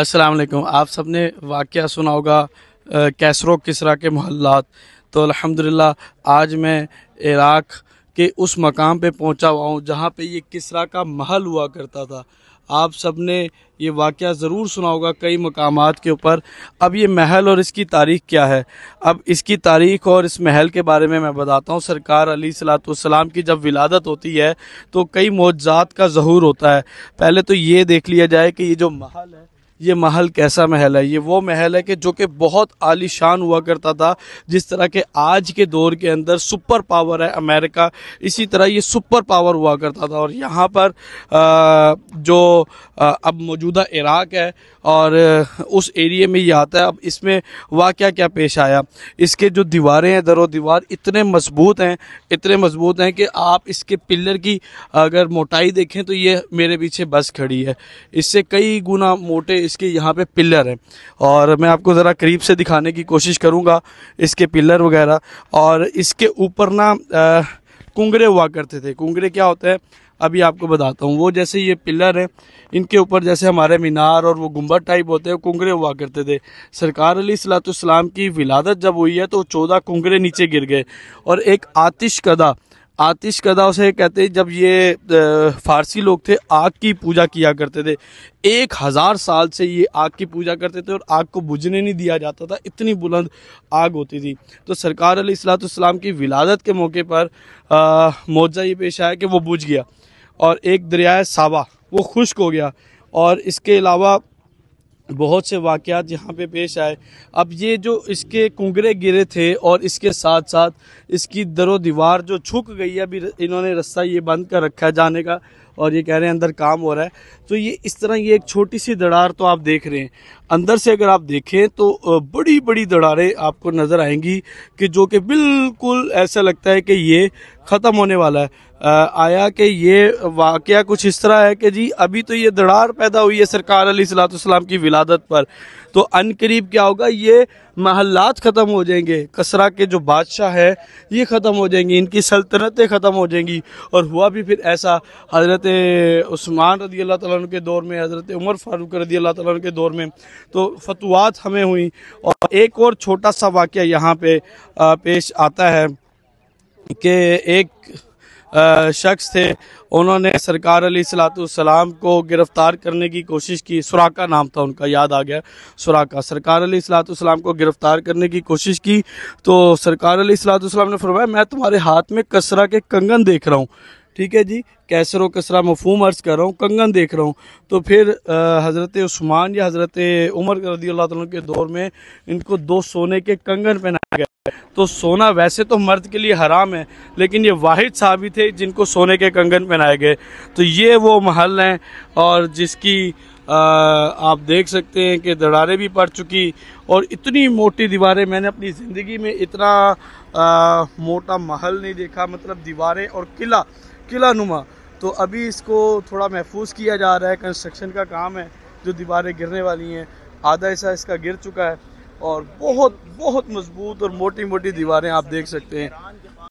अस्सलाम वालेकुम आप सबने वाक़ सुना होगा कैसरो किसरा के मोहल्लात तो अल्हम्दुलिल्लाह आज मैं इराक़ के उस मकाम पे पहुंचा हुआ हूँ जहाँ पे ये किसरा का महल हुआ करता था आप सब ने ये वाक़ ज़रूर सुना होगा कई मकाम के ऊपर अब ये महल और इसकी तारीख क्या है अब इसकी तारीख और इस महल के बारे में मैं बताता हूँ सरकार अली सलाम की जब विलादत होती है तो कई मौजात का जहूर होता है पहले तो ये देख लिया जाए कि ये जो महल है ये महल कैसा महल है ये वो महल है कि जो कि बहुत आलीशान हुआ करता था जिस तरह के आज के दौर के अंदर सुपर पावर है अमेरिका इसी तरह ये सुपर पावर हुआ करता था और यहाँ पर जो अब मौजूदा इराक है और उस एरिए में ये आता है अब इसमें वाक़ क्या पेश आया इसके जो दीवारें हैं दरों दीवार इतने मजबूत हैं इतने मजबूत हैं कि आप इसके पिलर की अगर मोटाई देखें तो ये मेरे पीछे बस खड़ी है इससे कई गुना मोटे इसके यहाँ पे पिलर हैं और मैं आपको ज़रा करीब से दिखाने की कोशिश करूँगा इसके पिलर वगैरह और इसके ऊपर ना कुंगरे हुआ करते थे कुंगरे क्या होते हैं अभी आपको बताता हूँ वो जैसे ये पिलर हैं इनके ऊपर जैसे हमारे मीनार और वो गुम्बद टाइप होते हैं कुंगरे हुआ करते थे सरकार अली सलातम की विलादत जब हुई है तो चौदह कुंगरे नीचे गिर गए और एक आतिश कदा आतिश कदा उसे कहते जब ये फारसी लोग थे आग की पूजा किया करते थे एक हज़ार साल से ये आग की पूजा करते थे और आग को बुझने नहीं दिया जाता था इतनी बुलंद आग होती थी तो सरकार सलाम की विलादत के मौके पर मुआवजा ये पेश आया कि वो बुझ गया और एक दरियाए सावा वो खुश्क हो गया और इसके अलावा बहुत से वाक़ात यहाँ पे पेश आए अब ये जो इसके कुंगरे गिरे थे और इसके साथ साथ इसकी दरो दीवार जो छुक गई है अभी इन्होंने रास्ता ये बंद कर रखा है जाने का और ये कह रहे हैं अंदर काम हो रहा है तो ये इस तरह ये एक छोटी सी दरार तो आप देख रहे हैं अंदर से अगर आप देखें तो बड़ी बड़ी दरारें आपको नज़र आएंगी कि जो कि बिल्कुल ऐसा लगता है कि ये ख़त्म होने वाला है आ, आया कि ये वाक़ कुछ इस तरह है कि जी अभी तो ये दरार पैदा हुई है सरकार अली सलाम की विलादत पर तो अन करीब क्या होगा ये महल्लात ख़त्म हो जाएंगे कसरा के जो बादशाह है ये ख़त्म हो जाएंगी इनकी सल्तनतें ख़त्म हो जाएंगी और हुआ भी फिर ऐसा हज़रत उस्मान रदी अल्लाह तन के दौर में हज़रत उमर फारूक रदी अल्लाह तन के दौर में तो फतवात हमें हुई और एक और छोटा सा वाक़ यहाँ पे पेश आता है कि एक शख्स थे उन्होंने सरकार अली सलातम को गिरफ़्तार करने की कोशिश की सुराका नाम था उनका याद आ गया सुराका सरकार अली सलातम को गिरफ़्तार करने की कोशिश की तो सरकार अली सलातम ने फरमाया मैं तुम्हारे हाथ में कसरा के कंगन देख रहा हूँ ठीक है जी कैसर कसरा मफहम अर्ज़ कर रहा हूँ कंगन देख रहा हूँ तो फिर हज़रत स्मान या हज़रत उमर रदी अल्लाह के दौर में इनको दो सोने के कंगन पहना तो सोना वैसे तो मर्द के लिए हराम है लेकिन ये वाहिद साहबी थे जिनको सोने के कंगन पहनाए गए तो ये वो महल हैं और जिसकी आ, आप देख सकते हैं कि दरारें भी पड़ चुकी और इतनी मोटी दीवारें मैंने अपनी ज़िंदगी में इतना आ, मोटा महल नहीं देखा मतलब दीवारें और किला किला नुमा तो अभी इसको थोड़ा महफूज किया जा रहा है कंस्ट्रक्शन का काम है जो दीवारें गिरने वाली हैं आधा हिस्सा इसका गिर चुका है और बहुत बहुत मजबूत और मोटी मोटी दीवारें आप देख सकते हैं